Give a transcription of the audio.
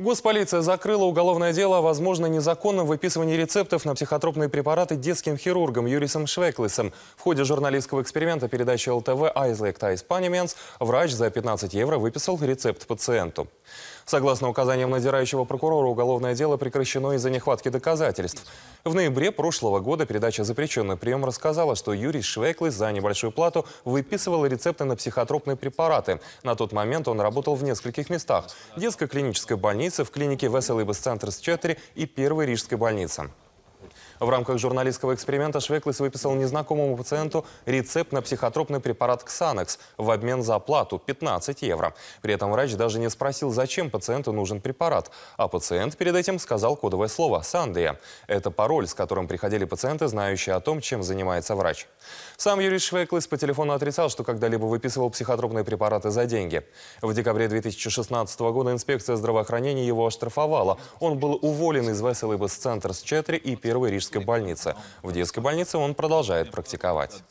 Госполиция закрыла уголовное дело о возможно незаконном выписывании рецептов на психотропные препараты детским хирургом Юрисом Швеклесом В ходе журналистского эксперимента передачи ЛТВ «Айзлек Тайс Панименс» врач за 15 евро выписал рецепт пациенту. Согласно указаниям надзирающего прокурора, уголовное дело прекращено из-за нехватки доказательств. В ноябре прошлого года передача «Запрещенный прием» рассказала, что Юрий Швеклы за небольшую плату выписывал рецепты на психотропные препараты. На тот момент он работал в нескольких местах – детской клинической больнице, в клинике Веселый Центр 4 и первой рижской больнице. В рамках журналистского эксперимента Швеклис выписал незнакомому пациенту рецепт на психотропный препарат «Ксанекс» в обмен за оплату 15 евро. При этом врач даже не спросил, зачем пациенту нужен препарат. А пациент перед этим сказал кодовое слово «Сандия». Это пароль, с которым приходили пациенты, знающие о том, чем занимается врач. Сам Юрий Швеклис по телефону отрицал, что когда-либо выписывал психотропные препараты за деньги. В декабре 2016 года инспекция здравоохранения его оштрафовала. Он был уволен из Веселый Центр с 4 и первый рижский психиатрической больнице. В детской больнице он продолжает практиковать.